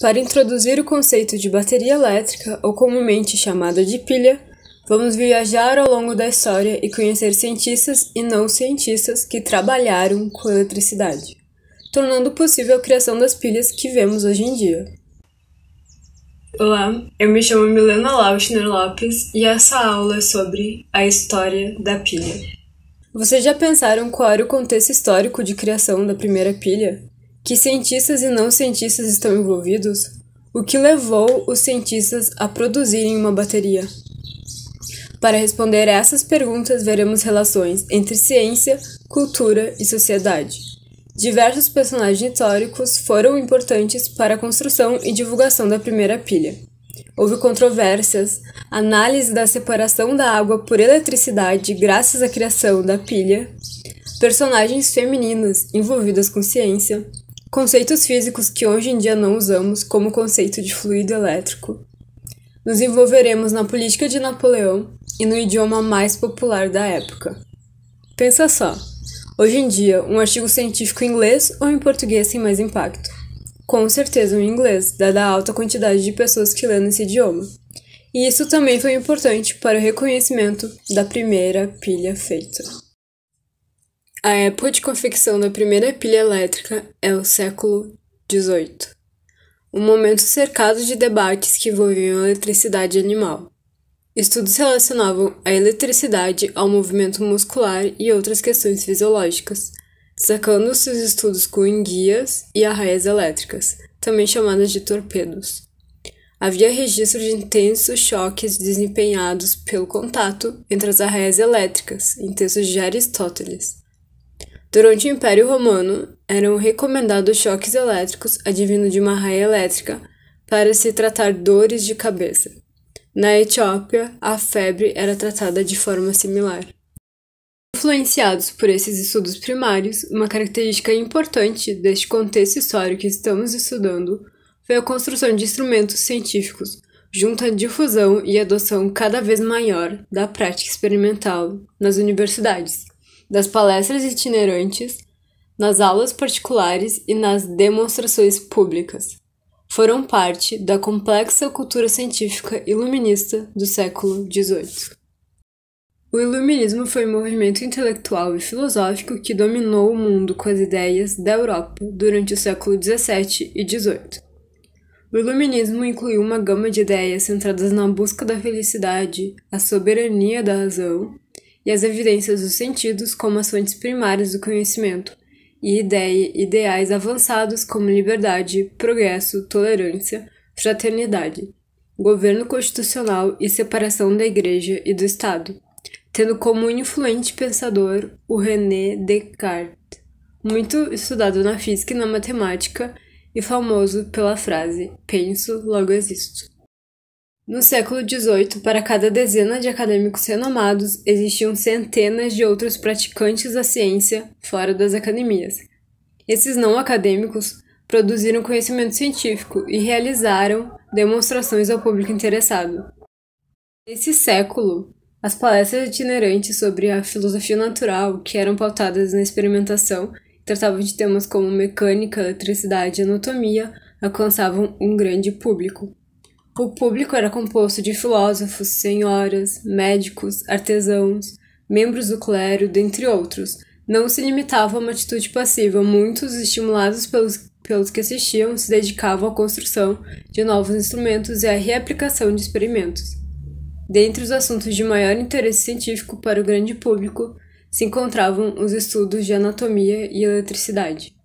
Para introduzir o conceito de bateria elétrica, ou comumente chamada de pilha, vamos viajar ao longo da história e conhecer cientistas e não cientistas que trabalharam com eletricidade, tornando possível a criação das pilhas que vemos hoje em dia. Olá, eu me chamo Milena Lauchner Lopes e essa aula é sobre a história da pilha. Vocês já pensaram qual era o contexto histórico de criação da primeira pilha? que cientistas e não cientistas estão envolvidos, o que levou os cientistas a produzirem uma bateria? Para responder a essas perguntas, veremos relações entre ciência, cultura e sociedade. Diversos personagens históricos foram importantes para a construção e divulgação da primeira pilha. Houve controvérsias, análise da separação da água por eletricidade graças à criação da pilha, personagens femininas envolvidas com ciência, Conceitos físicos que hoje em dia não usamos, como o conceito de fluido elétrico. Nos envolveremos na política de Napoleão e no idioma mais popular da época. Pensa só, hoje em dia, um artigo científico em inglês ou em português tem mais impacto? Com certeza em inglês, dada a alta quantidade de pessoas que lêem nesse idioma. E isso também foi importante para o reconhecimento da primeira pilha feita. A época de confecção da primeira pilha elétrica é o século XVIII, um momento cercado de debates que envolviam a eletricidade animal. Estudos relacionavam a eletricidade ao movimento muscular e outras questões fisiológicas, sacando se os estudos com enguias e arraias elétricas, também chamadas de torpedos. Havia registro de intensos choques desempenhados pelo contato entre as arraias elétricas, em textos de Aristóteles Durante o Império Romano, eram recomendados choques elétricos advindo de uma raia elétrica para se tratar dores de cabeça. Na Etiópia, a febre era tratada de forma similar. Influenciados por esses estudos primários, uma característica importante deste contexto histórico que estamos estudando foi a construção de instrumentos científicos, junto à difusão e adoção cada vez maior da prática experimental nas universidades das palestras itinerantes, nas aulas particulares e nas demonstrações públicas. Foram parte da complexa cultura científica iluminista do século XVIII. O iluminismo foi um movimento intelectual e filosófico que dominou o mundo com as ideias da Europa durante o século XVII e XVIII. O iluminismo incluiu uma gama de ideias centradas na busca da felicidade, a soberania da razão, e as evidências dos sentidos como as fontes primárias do conhecimento, e ideia, ideais avançados como liberdade, progresso, tolerância, fraternidade, governo constitucional e separação da Igreja e do Estado, tendo como influente pensador o René Descartes, muito estudado na física e na matemática e famoso pela frase: Penso, logo existo. No século XVIII, para cada dezena de acadêmicos renomados, existiam centenas de outros praticantes da ciência fora das academias. Esses não acadêmicos produziram conhecimento científico e realizaram demonstrações ao público interessado. Nesse século, as palestras itinerantes sobre a filosofia natural, que eram pautadas na experimentação, e tratavam de temas como mecânica, eletricidade e anatomia, alcançavam um grande público. O público era composto de filósofos, senhoras, médicos, artesãos, membros do clero, dentre outros. Não se limitava a uma atitude passiva, muitos, estimulados pelos, pelos que assistiam, se dedicavam à construção de novos instrumentos e à reaplicação de experimentos. Dentre os assuntos de maior interesse científico para o grande público se encontravam os estudos de anatomia e eletricidade.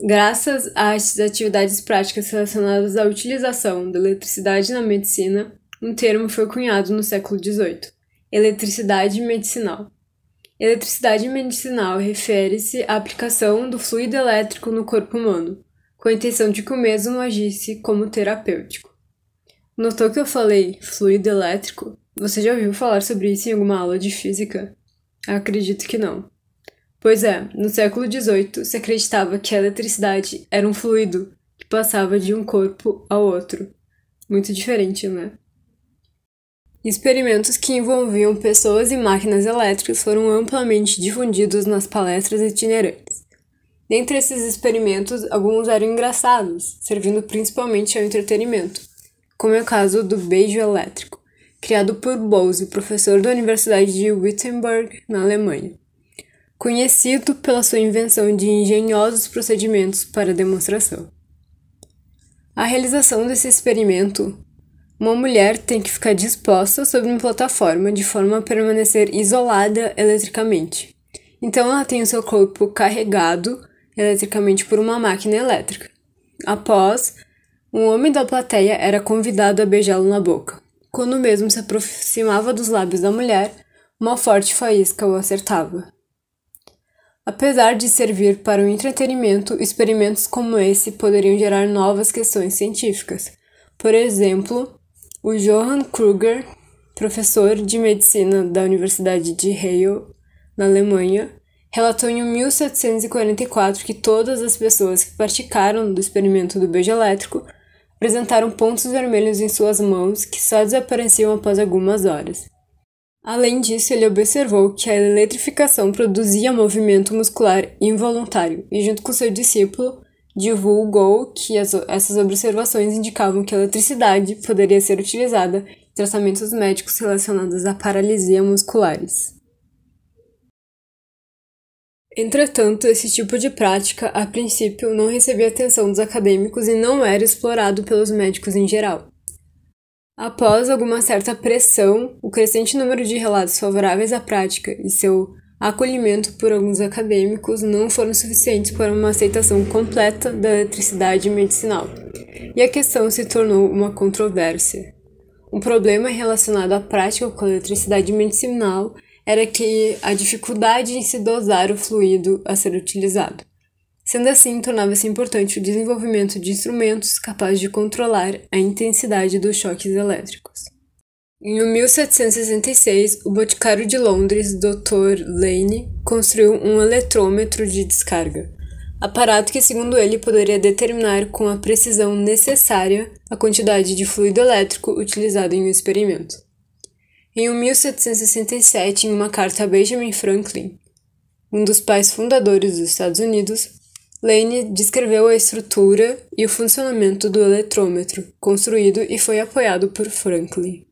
Graças às atividades práticas relacionadas à utilização da eletricidade na medicina, um termo foi cunhado no século XVIII: eletricidade medicinal. Eletricidade medicinal refere-se à aplicação do fluido elétrico no corpo humano, com a intenção de que o mesmo agisse como terapêutico. Notou que eu falei fluido elétrico? Você já ouviu falar sobre isso em alguma aula de física? Acredito que não. Pois é, no século XVIII se acreditava que a eletricidade era um fluido que passava de um corpo ao outro. Muito diferente, né? Experimentos que envolviam pessoas e máquinas elétricas foram amplamente difundidos nas palestras itinerantes. Dentre esses experimentos, alguns eram engraçados, servindo principalmente ao entretenimento, como é o caso do beijo elétrico, criado por Bose, professor da Universidade de Wittenberg, na Alemanha conhecido pela sua invenção de engenhosos procedimentos para demonstração. A realização desse experimento, uma mulher tem que ficar disposta sobre uma plataforma de forma a permanecer isolada eletricamente. Então ela tem o seu corpo carregado eletricamente por uma máquina elétrica. Após, um homem da plateia era convidado a beijá-lo na boca. Quando o mesmo se aproximava dos lábios da mulher, uma forte faísca o acertava. Apesar de servir para o entretenimento, experimentos como esse poderiam gerar novas questões científicas. Por exemplo, o Johann Kruger, professor de medicina da Universidade de Halle, na Alemanha, relatou em 1744 que todas as pessoas que praticaram do experimento do beijo elétrico apresentaram pontos vermelhos em suas mãos que só desapareciam após algumas horas. Além disso, ele observou que a eletrificação produzia movimento muscular involuntário e, junto com seu discípulo, divulgou que as, essas observações indicavam que a eletricidade poderia ser utilizada em tratamentos médicos relacionados à paralisia musculares. Entretanto, esse tipo de prática, a princípio, não recebia atenção dos acadêmicos e não era explorado pelos médicos em geral. Após alguma certa pressão, o crescente número de relatos favoráveis à prática e seu acolhimento por alguns acadêmicos não foram suficientes para uma aceitação completa da eletricidade medicinal, e a questão se tornou uma controvérsia. Um problema relacionado à prática com a eletricidade medicinal era que a dificuldade em se dosar o fluido a ser utilizado. Sendo assim, tornava-se importante o desenvolvimento de instrumentos capazes de controlar a intensidade dos choques elétricos. Em 1766, o boticário de Londres, Dr. Lane, construiu um eletrômetro de descarga, aparato que, segundo ele, poderia determinar com a precisão necessária a quantidade de fluido elétrico utilizado em um experimento. Em 1767, em uma carta a Benjamin Franklin, um dos pais fundadores dos Estados Unidos, Lane descreveu a estrutura e o funcionamento do eletrômetro, construído e foi apoiado por Franklin.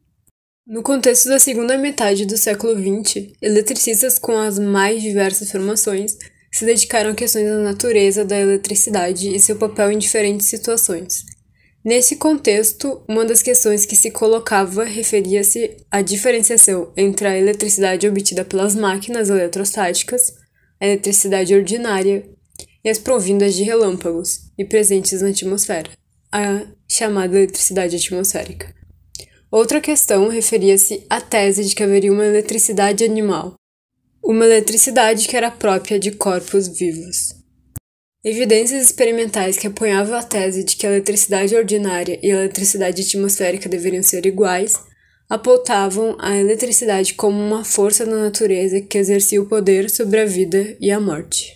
No contexto da segunda metade do século XX, eletricistas com as mais diversas formações se dedicaram a questões da natureza da eletricidade e seu papel em diferentes situações. Nesse contexto, uma das questões que se colocava referia-se à diferenciação entre a eletricidade obtida pelas máquinas eletrostáticas, a eletricidade ordinária e as provindas de relâmpagos e presentes na atmosfera, a chamada eletricidade atmosférica. Outra questão referia-se à tese de que haveria uma eletricidade animal, uma eletricidade que era própria de corpos vivos. Evidências experimentais que apoiavam a tese de que a eletricidade ordinária e a eletricidade atmosférica deveriam ser iguais apontavam a eletricidade como uma força da natureza que exercia o poder sobre a vida e a morte.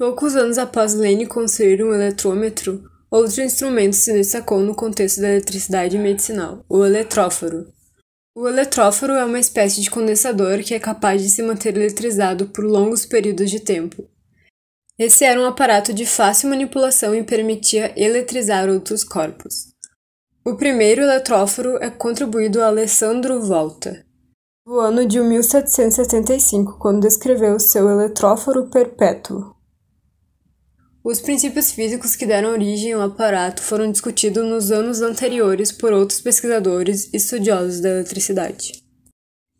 Poucos anos após Lane construir um eletrômetro, outro instrumento se destacou no contexto da eletricidade medicinal, o eletróforo. O eletróforo é uma espécie de condensador que é capaz de se manter eletrizado por longos períodos de tempo. Esse era um aparato de fácil manipulação e permitia eletrizar outros corpos. O primeiro eletróforo é contribuído a Alessandro Volta, no ano de 1775, quando descreveu seu eletróforo perpétuo. Os princípios físicos que deram origem ao aparato foram discutidos nos anos anteriores por outros pesquisadores e estudiosos da eletricidade.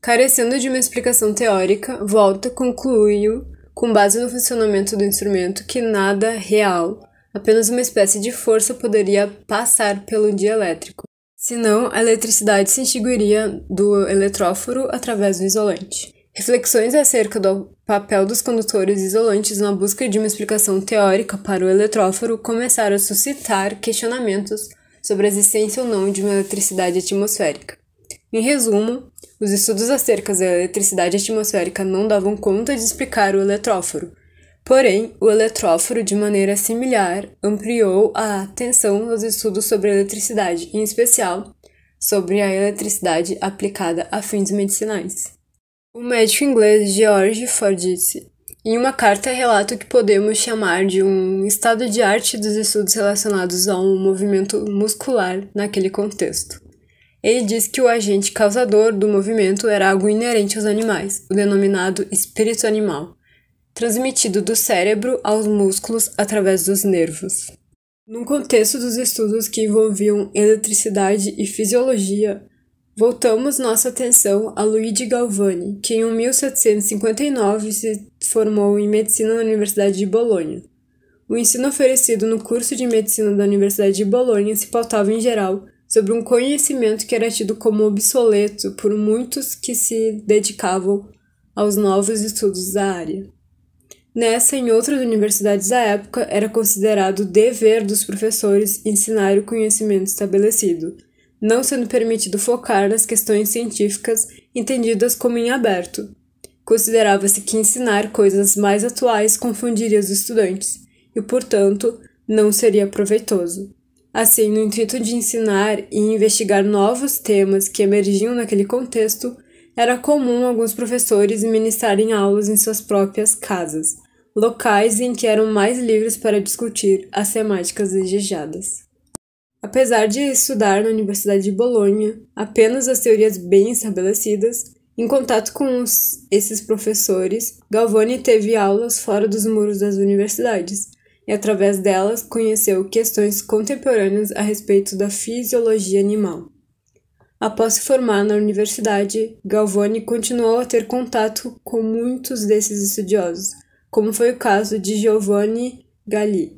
Carecendo de uma explicação teórica, Volta concluiu, com base no funcionamento do instrumento, que nada real, apenas uma espécie de força poderia passar pelo dielétrico. Senão, a eletricidade se extinguiria do eletróforo através do isolante. Reflexões acerca do papel dos condutores isolantes na busca de uma explicação teórica para o eletróforo começaram a suscitar questionamentos sobre a existência ou não de uma eletricidade atmosférica. Em resumo, os estudos acerca da eletricidade atmosférica não davam conta de explicar o eletróforo. Porém, o eletróforo, de maneira similar, ampliou a atenção aos estudos sobre a eletricidade, em especial sobre a eletricidade aplicada a fins medicinais. O médico inglês George disse, em uma carta, relato o que podemos chamar de um estado de arte dos estudos relacionados a um movimento muscular naquele contexto. Ele diz que o agente causador do movimento era algo inerente aos animais, o denominado espírito animal, transmitido do cérebro aos músculos através dos nervos. Num contexto dos estudos que envolviam eletricidade e fisiologia, Voltamos nossa atenção a Luigi Galvani, que em 1759 se formou em medicina na Universidade de Bolonha. O ensino oferecido no curso de medicina da Universidade de Bolonha se pautava em geral sobre um conhecimento que era tido como obsoleto por muitos que se dedicavam aos novos estudos da área. Nessa e em outras universidades da época, era considerado dever dos professores ensinar o conhecimento estabelecido não sendo permitido focar nas questões científicas entendidas como em aberto. Considerava-se que ensinar coisas mais atuais confundiria os estudantes e, portanto, não seria proveitoso. Assim, no intuito de ensinar e investigar novos temas que emergiam naquele contexto, era comum alguns professores ministrarem aulas em suas próprias casas, locais em que eram mais livres para discutir as temáticas desejadas. Apesar de estudar na Universidade de Bolonha apenas as teorias bem estabelecidas, em contato com os, esses professores, Galvani teve aulas fora dos muros das universidades e, através delas, conheceu questões contemporâneas a respeito da fisiologia animal. Após se formar na universidade, Galvani continuou a ter contato com muitos desses estudiosos, como foi o caso de Giovanni Galli,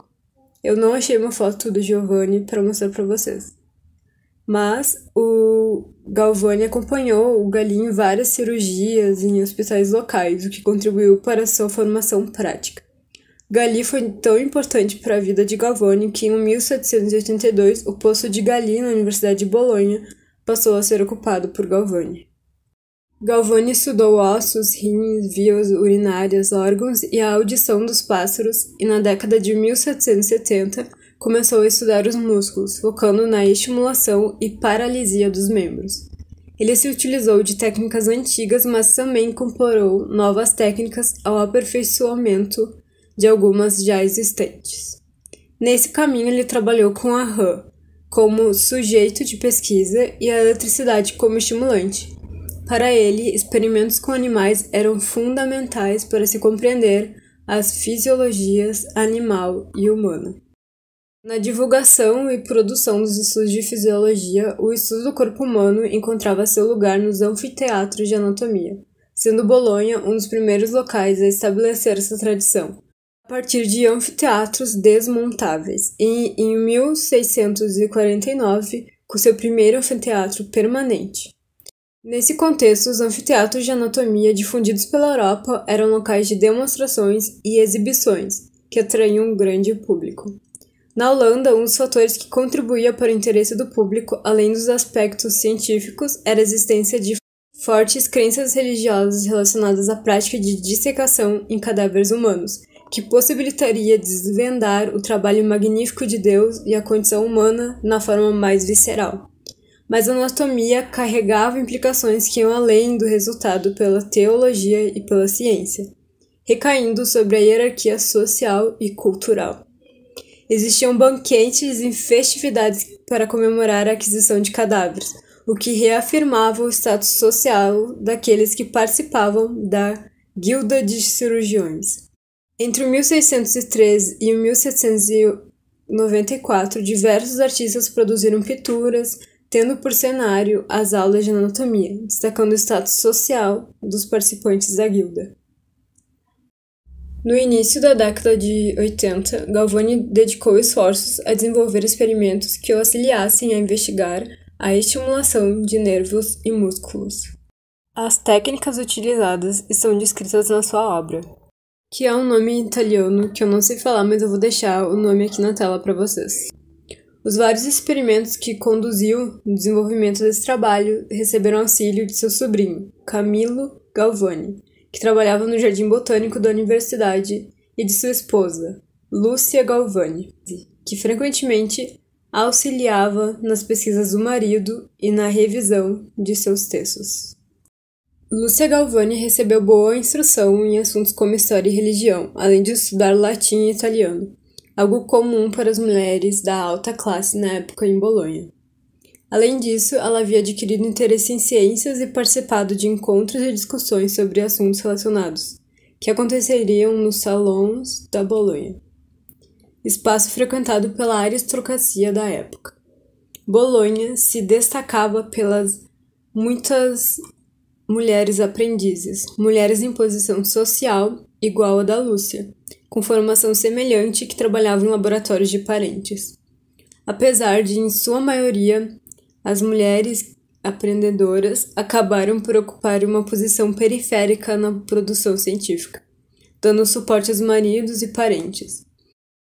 eu não achei uma foto do Giovanni para mostrar para vocês. Mas o Galvani acompanhou o Galinho em várias cirurgias em hospitais locais, o que contribuiu para sua formação prática. Gali foi tão importante para a vida de Galvani que, em 1782, o posto de Gali na Universidade de Bolonha passou a ser ocupado por Galvani. Galvani estudou ossos, rins, vias urinárias, órgãos e a audição dos pássaros e, na década de 1770, começou a estudar os músculos, focando na estimulação e paralisia dos membros. Ele se utilizou de técnicas antigas, mas também incorporou novas técnicas ao aperfeiçoamento de algumas já existentes. Nesse caminho, ele trabalhou com a RAM como sujeito de pesquisa e a eletricidade como estimulante para ele, experimentos com animais eram fundamentais para se compreender as fisiologias animal e humana. Na divulgação e produção dos estudos de fisiologia, o estudo do corpo humano encontrava seu lugar nos anfiteatros de anatomia, sendo Bolonha um dos primeiros locais a estabelecer essa tradição, a partir de anfiteatros desmontáveis, e em 1649, com seu primeiro anfiteatro permanente. Nesse contexto, os anfiteatros de anatomia difundidos pela Europa eram locais de demonstrações e exibições que atraíam um grande público. Na Holanda, um dos fatores que contribuía para o interesse do público, além dos aspectos científicos, era a existência de fortes crenças religiosas relacionadas à prática de dissecação em cadáveres humanos, que possibilitaria desvendar o trabalho magnífico de Deus e a condição humana na forma mais visceral mas a anatomia carregava implicações que iam além do resultado pela teologia e pela ciência, recaindo sobre a hierarquia social e cultural. Existiam banquetes e festividades para comemorar a aquisição de cadáveres, o que reafirmava o status social daqueles que participavam da Guilda de Cirurgiões. Entre 1613 e 1794, diversos artistas produziram pinturas, tendo por cenário as aulas de anatomia, destacando o status social dos participantes da guilda. No início da década de 80, Galvani dedicou esforços a desenvolver experimentos que o auxiliassem a investigar a estimulação de nervos e músculos. As técnicas utilizadas estão descritas na sua obra, que é um nome italiano que eu não sei falar, mas eu vou deixar o nome aqui na tela para vocês. Os vários experimentos que conduziu no desenvolvimento desse trabalho receberam auxílio de seu sobrinho, Camilo Galvani, que trabalhava no Jardim Botânico da Universidade, e de sua esposa, Lúcia Galvani, que frequentemente auxiliava nas pesquisas do marido e na revisão de seus textos. Lúcia Galvani recebeu boa instrução em assuntos como história e religião, além de estudar latim e italiano algo comum para as mulheres da alta classe na época em Bolonha. Além disso, ela havia adquirido interesse em ciências e participado de encontros e discussões sobre assuntos relacionados, que aconteceriam nos salões da Bolonha, espaço frequentado pela aristocracia da época. Bolonha se destacava pelas muitas mulheres aprendizes, mulheres em posição social igual à da Lúcia, com formação semelhante que trabalhava em laboratórios de parentes. Apesar de, em sua maioria, as mulheres aprendedoras acabaram por ocupar uma posição periférica na produção científica, dando suporte aos maridos e parentes.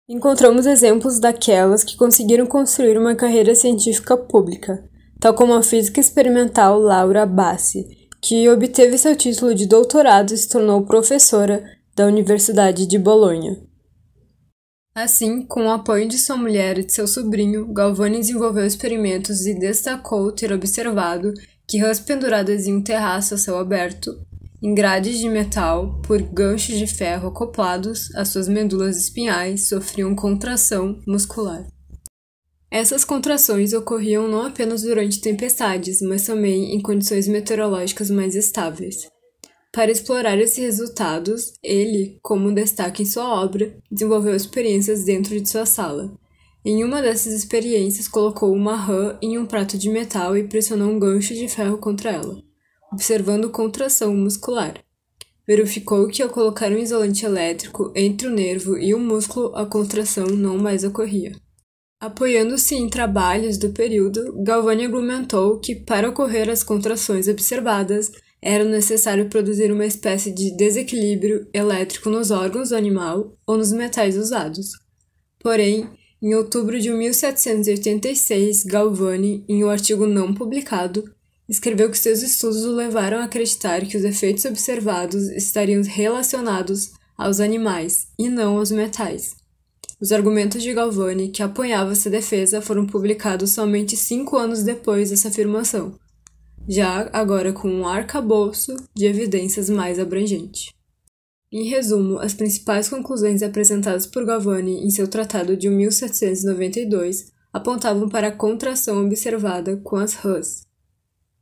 Encontramos exemplos daquelas que conseguiram construir uma carreira científica pública, tal como a física experimental Laura Bassi, que obteve seu título de doutorado e se tornou professora da Universidade de Bolonha. Assim, com o apoio de sua mulher e de seu sobrinho, Galvani desenvolveu experimentos e destacou ter observado que rãs penduradas em um terraço a céu aberto, em grades de metal, por ganchos de ferro acoplados às suas medulas espinhais, sofriam contração muscular. Essas contrações ocorriam não apenas durante tempestades, mas também em condições meteorológicas mais estáveis. Para explorar esses resultados, ele, como destaca em sua obra, desenvolveu experiências dentro de sua sala. Em uma dessas experiências, colocou uma rã em um prato de metal e pressionou um gancho de ferro contra ela, observando contração muscular. Verificou que ao colocar um isolante elétrico entre o nervo e o músculo, a contração não mais ocorria. Apoiando-se em trabalhos do período, Galvani argumentou que, para ocorrer as contrações observadas, era necessário produzir uma espécie de desequilíbrio elétrico nos órgãos do animal ou nos metais usados. Porém, em outubro de 1786, Galvani, em um artigo não publicado, escreveu que seus estudos o levaram a acreditar que os efeitos observados estariam relacionados aos animais e não aos metais. Os argumentos de Galvani, que apoiava essa defesa, foram publicados somente cinco anos depois dessa afirmação, já agora com um arcabouço de evidências mais abrangente. Em resumo, as principais conclusões apresentadas por Galvani em seu tratado de 1792 apontavam para a contração observada com as RAS,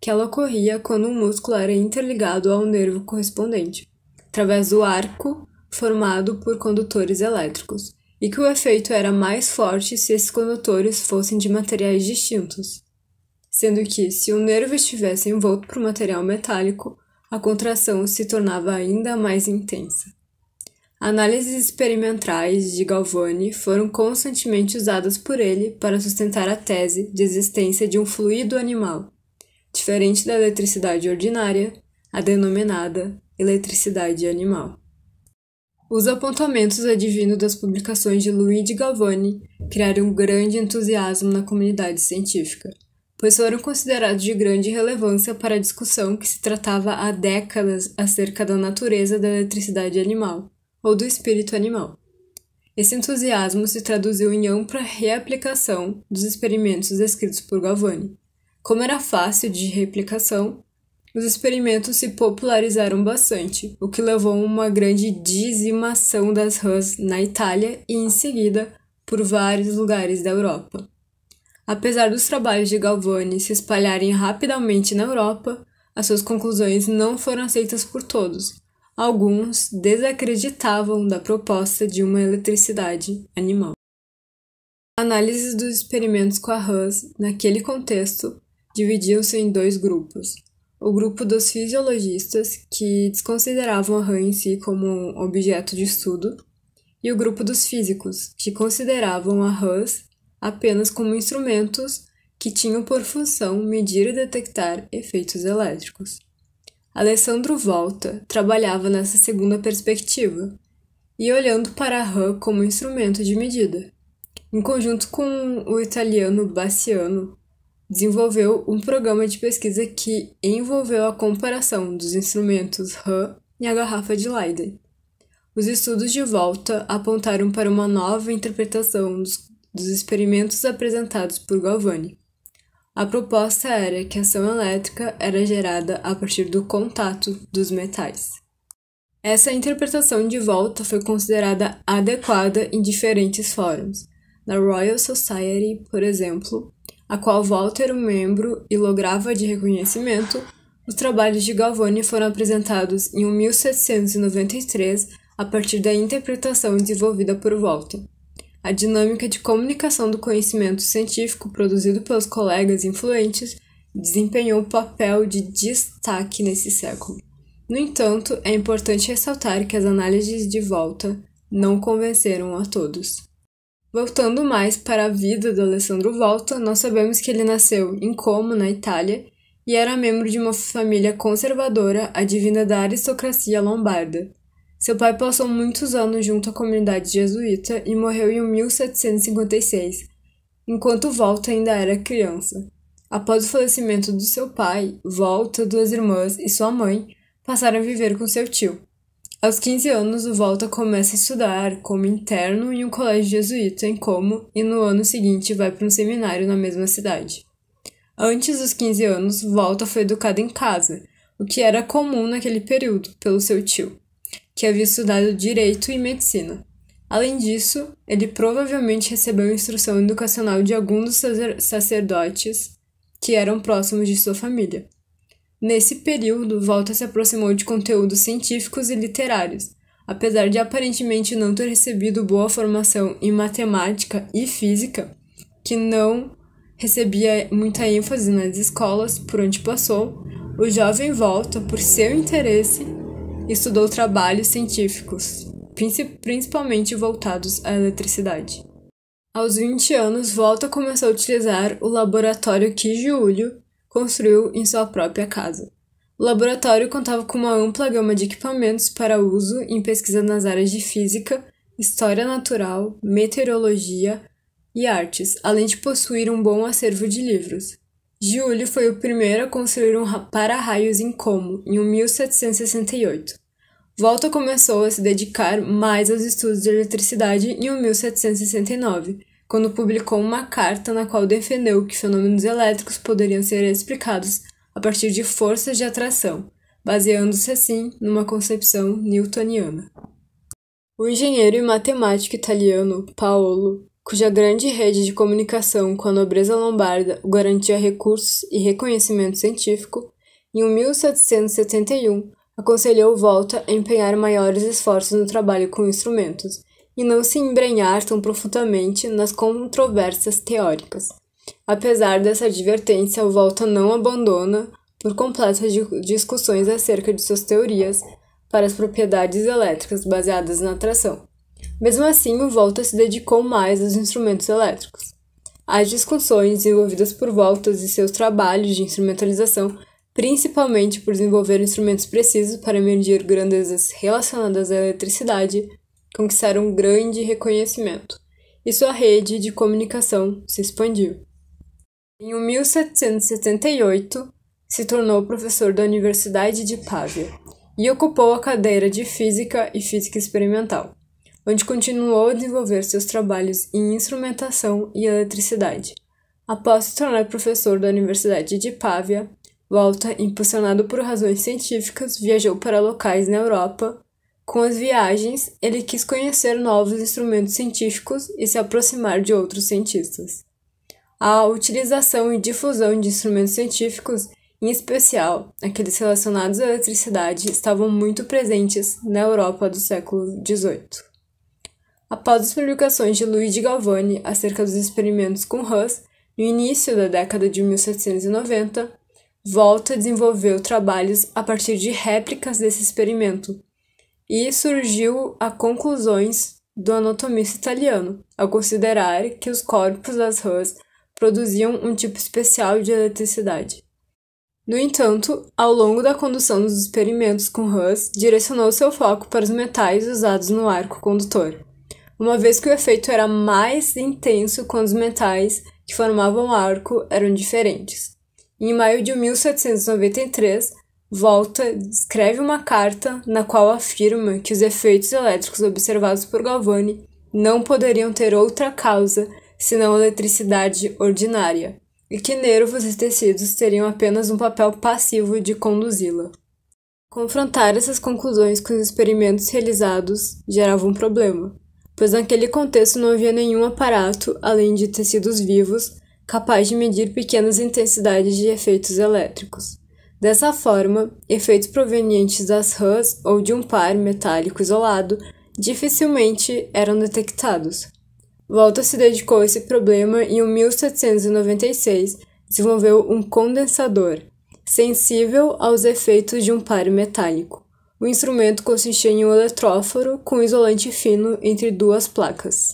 que ela ocorria quando um músculo era interligado ao nervo correspondente, através do arco formado por condutores elétricos, e que o efeito era mais forte se esses condutores fossem de materiais distintos sendo que, se o nervo estivesse envolto por material metálico, a contração se tornava ainda mais intensa. Análises experimentais de Galvani foram constantemente usadas por ele para sustentar a tese de existência de um fluido animal, diferente da eletricidade ordinária, a denominada eletricidade animal. Os apontamentos advindo das publicações de Luigi Galvani criaram um grande entusiasmo na comunidade científica pois foram considerados de grande relevância para a discussão que se tratava há décadas acerca da natureza da eletricidade animal, ou do espírito animal. Esse entusiasmo se traduziu em ampla reaplicação dos experimentos descritos por Galvani. Como era fácil de replicação, os experimentos se popularizaram bastante, o que levou a uma grande dizimação das rãs na Itália e, em seguida, por vários lugares da Europa. Apesar dos trabalhos de Galvani se espalharem rapidamente na Europa, as suas conclusões não foram aceitas por todos. Alguns desacreditavam da proposta de uma eletricidade animal. Análises análise dos experimentos com a Hus, naquele contexto, dividiam-se em dois grupos. O grupo dos fisiologistas, que desconsideravam a Hus em si como um objeto de estudo, e o grupo dos físicos, que consideravam a Hus apenas como instrumentos que tinham por função medir e detectar efeitos elétricos. Alessandro Volta trabalhava nessa segunda perspectiva e olhando para a RAM como instrumento de medida. Em conjunto com o italiano Bassiano, desenvolveu um programa de pesquisa que envolveu a comparação dos instrumentos RAM e a garrafa de Leyden. Os estudos de volta apontaram para uma nova interpretação dos dos experimentos apresentados por Galvani. A proposta era que a ação elétrica era gerada a partir do contato dos metais. Essa interpretação de volta foi considerada adequada em diferentes fóruns. Na Royal Society, por exemplo, a qual Volta era um membro e lograva de reconhecimento, os trabalhos de Galvani foram apresentados em 1793 a partir da interpretação desenvolvida por Volta. A dinâmica de comunicação do conhecimento científico produzido pelos colegas influentes desempenhou o papel de destaque nesse século. No entanto, é importante ressaltar que as análises de volta não convenceram a todos. Voltando mais para a vida de Alessandro Volta, nós sabemos que ele nasceu em Como, na Itália, e era membro de uma família conservadora advinda da aristocracia lombarda. Seu pai passou muitos anos junto à comunidade jesuíta e morreu em 1756, enquanto Volta ainda era criança. Após o falecimento do seu pai, Volta, duas irmãs e sua mãe passaram a viver com seu tio. Aos 15 anos, o Volta começa a estudar como interno em um colégio jesuíta em Como e no ano seguinte vai para um seminário na mesma cidade. Antes dos 15 anos, Volta foi educado em casa, o que era comum naquele período, pelo seu tio que havia estudado direito e medicina. Além disso, ele provavelmente recebeu instrução educacional de algum dos sacerdotes que eram próximos de sua família. Nesse período, Volta se aproximou de conteúdos científicos e literários, apesar de aparentemente não ter recebido boa formação em matemática e física, que não recebia muita ênfase nas escolas por onde passou, o jovem Volta, por seu interesse, estudou trabalhos científicos, principalmente voltados à eletricidade. Aos 20 anos, Volta começou a utilizar o laboratório que Giulio construiu em sua própria casa. O laboratório contava com uma ampla gama de equipamentos para uso em pesquisa nas áreas de física, história natural, meteorologia e artes, além de possuir um bom acervo de livros. Júlio foi o primeiro a construir um para-raios em Como, em 1768. Volta começou a se dedicar mais aos estudos de eletricidade em 1769, quando publicou uma carta na qual defendeu que fenômenos elétricos poderiam ser explicados a partir de forças de atração, baseando-se assim numa concepção newtoniana. O engenheiro e matemático italiano Paolo cuja grande rede de comunicação com a nobreza lombarda o garantia recursos e reconhecimento científico, em 1771 aconselhou Volta a empenhar maiores esforços no trabalho com instrumentos e não se embrenhar tão profundamente nas controvérsias teóricas. Apesar dessa advertência, Volta não abandona por completo discussões acerca de suas teorias para as propriedades elétricas baseadas na atração. Mesmo assim, o Volta se dedicou mais aos instrumentos elétricos. As discussões desenvolvidas por Voltas e seus trabalhos de instrumentalização, principalmente por desenvolver instrumentos precisos para medir grandezas relacionadas à eletricidade, conquistaram um grande reconhecimento, e sua rede de comunicação se expandiu. Em 1778, se tornou professor da Universidade de Pávia e ocupou a cadeira de Física e Física Experimental onde continuou a desenvolver seus trabalhos em instrumentação e eletricidade. Após se tornar professor da Universidade de Pávia, Volta, impulsionado por razões científicas, viajou para locais na Europa. Com as viagens, ele quis conhecer novos instrumentos científicos e se aproximar de outros cientistas. A utilização e difusão de instrumentos científicos, em especial aqueles relacionados à eletricidade, estavam muito presentes na Europa do século XVIII. Após as publicações de Luigi Galvani acerca dos experimentos com Hus, no início da década de 1790, Volta desenvolveu trabalhos a partir de réplicas desse experimento e surgiu a conclusões do anatomista italiano, ao considerar que os corpos das rãs produziam um tipo especial de eletricidade. No entanto, ao longo da condução dos experimentos com rãs, direcionou seu foco para os metais usados no arco condutor uma vez que o efeito era mais intenso quando os metais que formavam o arco eram diferentes. Em maio de 1793, Volta escreve uma carta na qual afirma que os efeitos elétricos observados por Galvani não poderiam ter outra causa senão eletricidade ordinária, e que nervos e tecidos teriam apenas um papel passivo de conduzi-la. Confrontar essas conclusões com os experimentos realizados gerava um problema pois naquele contexto não havia nenhum aparato, além de tecidos vivos, capaz de medir pequenas intensidades de efeitos elétricos. Dessa forma, efeitos provenientes das rãs ou de um par metálico isolado dificilmente eram detectados. Volta se dedicou a esse problema e em 1796 desenvolveu um condensador, sensível aos efeitos de um par metálico. O instrumento consistia em um eletróforo com isolante fino entre duas placas.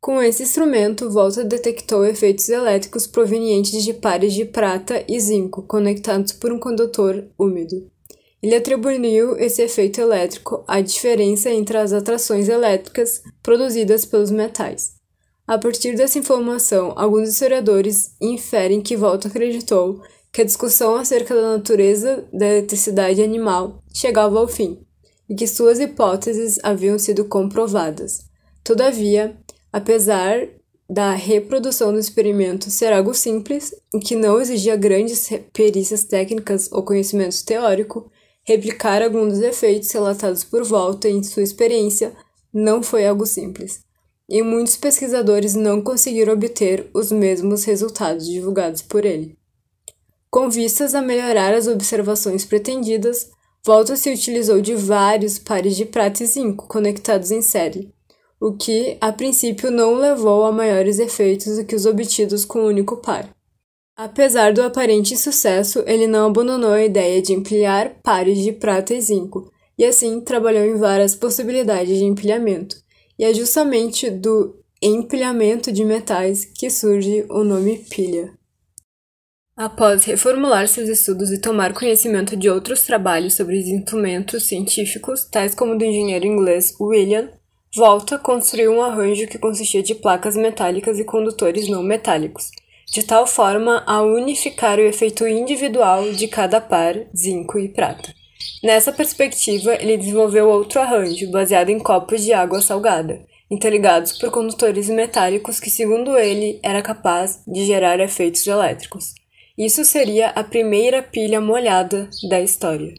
Com esse instrumento, Volta detectou efeitos elétricos provenientes de pares de prata e zinco conectados por um condutor úmido. Ele atribuiu esse efeito elétrico à diferença entre as atrações elétricas produzidas pelos metais. A partir dessa informação, alguns historiadores inferem que Volta acreditou que a discussão acerca da natureza da eletricidade animal chegava ao fim e que suas hipóteses haviam sido comprovadas. Todavia, apesar da reprodução do experimento ser algo simples, e que não exigia grandes perícias técnicas ou conhecimento teórico, replicar algum dos efeitos relatados por Volta em sua experiência não foi algo simples, e muitos pesquisadores não conseguiram obter os mesmos resultados divulgados por ele. Com vistas a melhorar as observações pretendidas, Volta se utilizou de vários pares de prata e zinco conectados em série, o que, a princípio, não levou a maiores efeitos do que os obtidos com um único par. Apesar do aparente sucesso, ele não abandonou a ideia de empilhar pares de prata e zinco, e assim trabalhou em várias possibilidades de empilhamento. E é justamente do empilhamento de metais que surge o nome pilha. Após reformular seus estudos e tomar conhecimento de outros trabalhos sobre instrumentos científicos, tais como do engenheiro inglês William, Volta construiu um arranjo que consistia de placas metálicas e condutores não metálicos, de tal forma a unificar o efeito individual de cada par, zinco e prata. Nessa perspectiva, ele desenvolveu outro arranjo, baseado em copos de água salgada, interligados por condutores metálicos que, segundo ele, era capaz de gerar efeitos elétricos. Isso seria a primeira pilha molhada da história.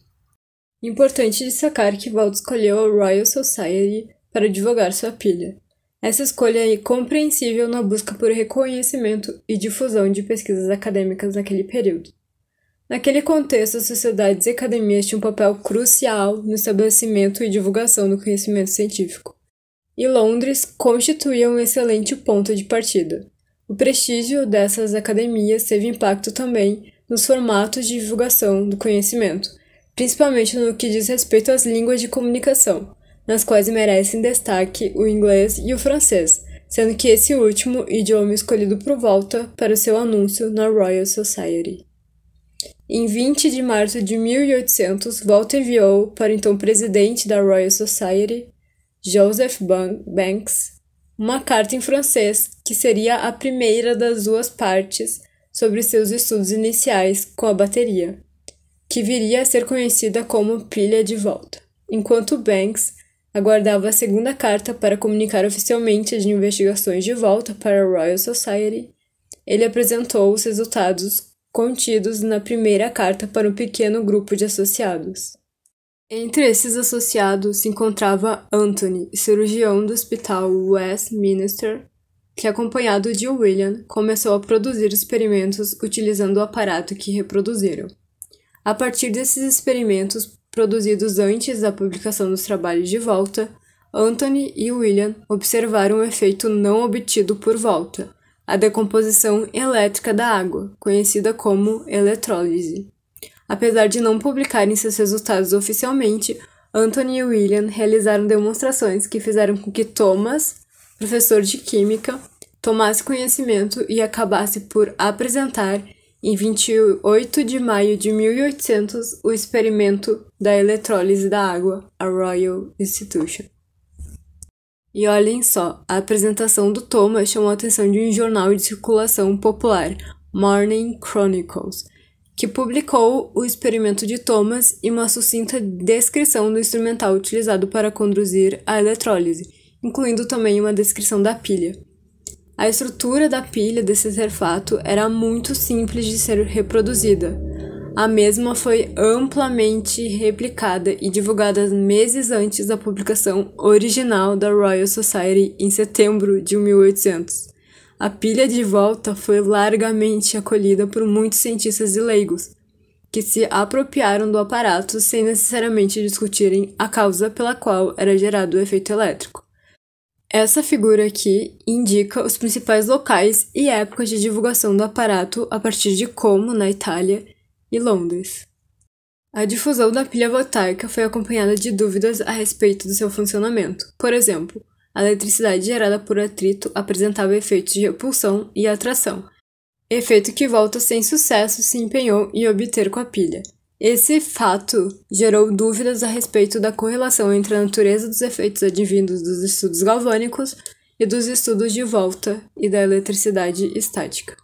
Importante destacar que Wald escolheu a Royal Society para divulgar sua pilha. Essa escolha é compreensível na busca por reconhecimento e difusão de pesquisas acadêmicas naquele período. Naquele contexto, as sociedades e academias tinham um papel crucial no estabelecimento e divulgação do conhecimento científico. E Londres constituía um excelente ponto de partida. O prestígio dessas academias teve impacto também nos formatos de divulgação do conhecimento, principalmente no que diz respeito às línguas de comunicação, nas quais merecem destaque o inglês e o francês, sendo que esse último idioma escolhido por Volta para o seu anúncio na Royal Society. Em 20 de março de 1800, Volta enviou para o então presidente da Royal Society, Joseph Banks, uma carta em francês, que seria a primeira das duas partes sobre seus estudos iniciais com a bateria, que viria a ser conhecida como Pilha de Volta, enquanto Banks aguardava a segunda carta para comunicar oficialmente as investigações de volta para a Royal Society. Ele apresentou os resultados contidos na primeira carta para um pequeno grupo de associados. Entre esses associados se encontrava Anthony, cirurgião do hospital Westminster, que, acompanhado de William, começou a produzir experimentos utilizando o aparato que reproduziram. A partir desses experimentos, produzidos antes da publicação dos trabalhos de volta, Anthony e William observaram um efeito não obtido por volta, a decomposição elétrica da água, conhecida como eletrólise. Apesar de não publicarem seus resultados oficialmente, Anthony e William realizaram demonstrações que fizeram com que Thomas, professor de Química, tomasse conhecimento e acabasse por apresentar, em 28 de maio de 1800, o experimento da eletrólise da água, à Royal Institution. E olhem só, a apresentação do Thomas chamou a atenção de um jornal de circulação popular, Morning Chronicles, que publicou o experimento de Thomas e uma sucinta descrição do instrumental utilizado para conduzir a eletrólise, incluindo também uma descrição da pilha. A estrutura da pilha desse terfato era muito simples de ser reproduzida. A mesma foi amplamente replicada e divulgada meses antes da publicação original da Royal Society em setembro de 1800 a pilha de volta foi largamente acolhida por muitos cientistas e leigos, que se apropriaram do aparato sem necessariamente discutirem a causa pela qual era gerado o efeito elétrico. Essa figura aqui indica os principais locais e épocas de divulgação do aparato a partir de Como, na Itália, e Londres. A difusão da pilha voltaica foi acompanhada de dúvidas a respeito do seu funcionamento. Por exemplo, a eletricidade gerada por atrito apresentava efeitos de repulsão e atração, efeito que Volta sem sucesso se empenhou em obter com a pilha. Esse fato gerou dúvidas a respeito da correlação entre a natureza dos efeitos advindos dos estudos galvânicos e dos estudos de Volta e da eletricidade estática.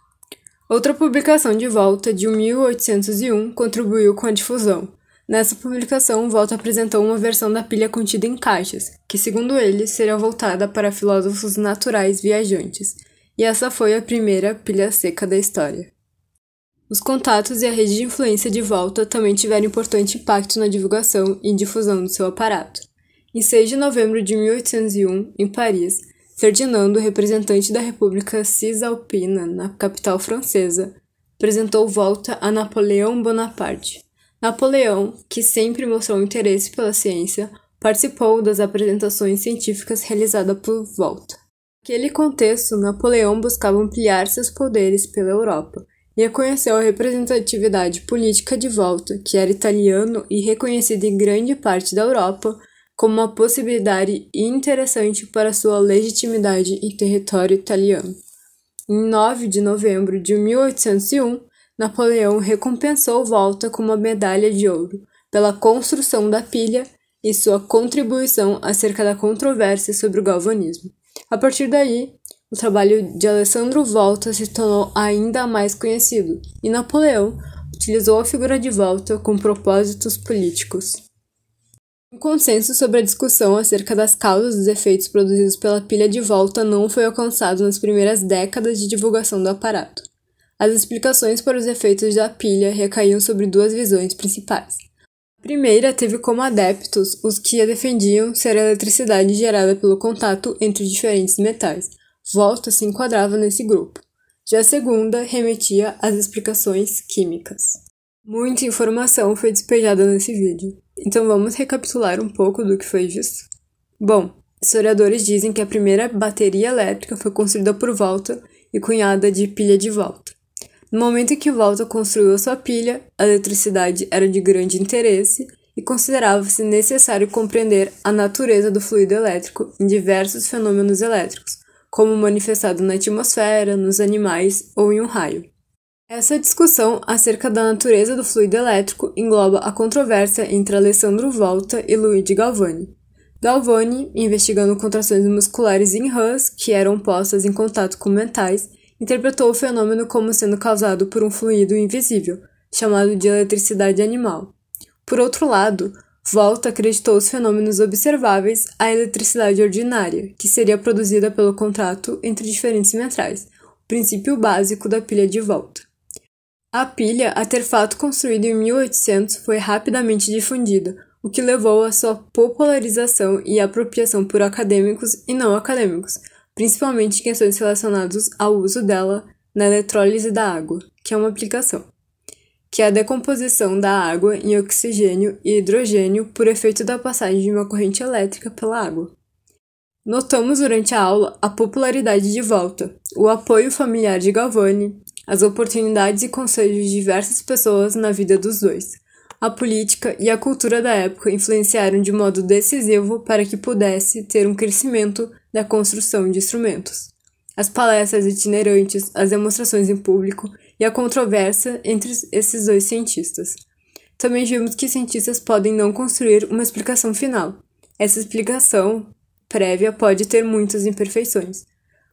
Outra publicação de Volta de 1801 contribuiu com a difusão, Nessa publicação, Volta apresentou uma versão da pilha contida em caixas, que, segundo ele, será voltada para filósofos naturais viajantes, e essa foi a primeira pilha seca da história. Os contatos e a rede de influência de Volta também tiveram importante impacto na divulgação e difusão do seu aparato. Em 6 de novembro de 1801, em Paris, Ferdinando, representante da República Cisalpina na capital francesa, apresentou Volta a Napoleão Bonaparte, Napoleão, que sempre mostrou interesse pela ciência, participou das apresentações científicas realizadas por Volta. Naquele contexto, Napoleão buscava ampliar seus poderes pela Europa e reconheceu a representatividade política de Volta, que era italiano e reconhecido em grande parte da Europa, como uma possibilidade interessante para sua legitimidade em território italiano. Em 9 de novembro de 1801, Napoleão recompensou Volta com uma medalha de ouro pela construção da pilha e sua contribuição acerca da controvérsia sobre o galvanismo. A partir daí, o trabalho de Alessandro Volta se tornou ainda mais conhecido, e Napoleão utilizou a figura de Volta com propósitos políticos. Um consenso sobre a discussão acerca das causas dos efeitos produzidos pela pilha de Volta não foi alcançado nas primeiras décadas de divulgação do aparato. As explicações para os efeitos da pilha recaíam sobre duas visões principais. A primeira teve como adeptos os que a defendiam ser a eletricidade gerada pelo contato entre diferentes metais. Volta se enquadrava nesse grupo. Já a segunda remetia às explicações químicas. Muita informação foi despejada nesse vídeo, então vamos recapitular um pouco do que foi visto. Bom, historiadores dizem que a primeira bateria elétrica foi construída por Volta e cunhada de pilha de Volta. No momento em que Volta construiu sua pilha, a eletricidade era de grande interesse e considerava-se necessário compreender a natureza do fluido elétrico em diversos fenômenos elétricos, como manifestado na atmosfera, nos animais ou em um raio. Essa discussão acerca da natureza do fluido elétrico engloba a controvérsia entre Alessandro Volta e Luigi Galvani. Galvani, investigando contrações musculares em rãs que eram postas em contato com metais, interpretou o fenômeno como sendo causado por um fluido invisível, chamado de eletricidade animal. Por outro lado, Volta acreditou os fenômenos observáveis à eletricidade ordinária, que seria produzida pelo contrato entre diferentes metrais, o princípio básico da pilha de Volta. A pilha, a ter fato construída em 1800, foi rapidamente difundida, o que levou à sua popularização e apropriação por acadêmicos e não acadêmicos, principalmente questões relacionadas ao uso dela na eletrólise da água, que é uma aplicação, que é a decomposição da água em oxigênio e hidrogênio por efeito da passagem de uma corrente elétrica pela água. Notamos durante a aula a popularidade de Volta, o apoio familiar de Galvani, as oportunidades e conselhos de diversas pessoas na vida dos dois a política e a cultura da época influenciaram de modo decisivo para que pudesse ter um crescimento da construção de instrumentos. As palestras itinerantes, as demonstrações em público e a controvérsia entre esses dois cientistas. Também vimos que cientistas podem não construir uma explicação final. Essa explicação prévia pode ter muitas imperfeições,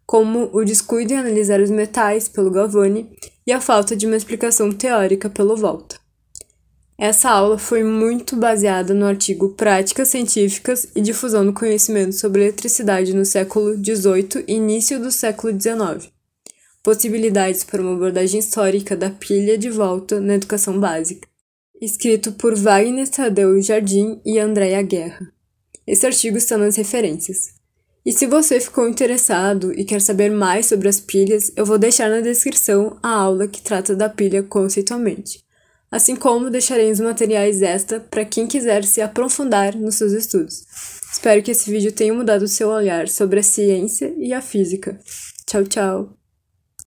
como o descuido em analisar os metais pelo Galvani e a falta de uma explicação teórica pelo Volta. Essa aula foi muito baseada no artigo Práticas Científicas e Difusão do Conhecimento sobre Eletricidade no século XVIII e início do século XIX. Possibilidades para uma abordagem histórica da pilha de volta na educação básica. Escrito por Wagner Tadeu Jardim e Andréa Guerra. Esse artigo está nas referências. E se você ficou interessado e quer saber mais sobre as pilhas, eu vou deixar na descrição a aula que trata da pilha conceitualmente assim como deixarei os materiais extra para quem quiser se aprofundar nos seus estudos. Espero que esse vídeo tenha mudado o seu olhar sobre a ciência e a física. Tchau, tchau!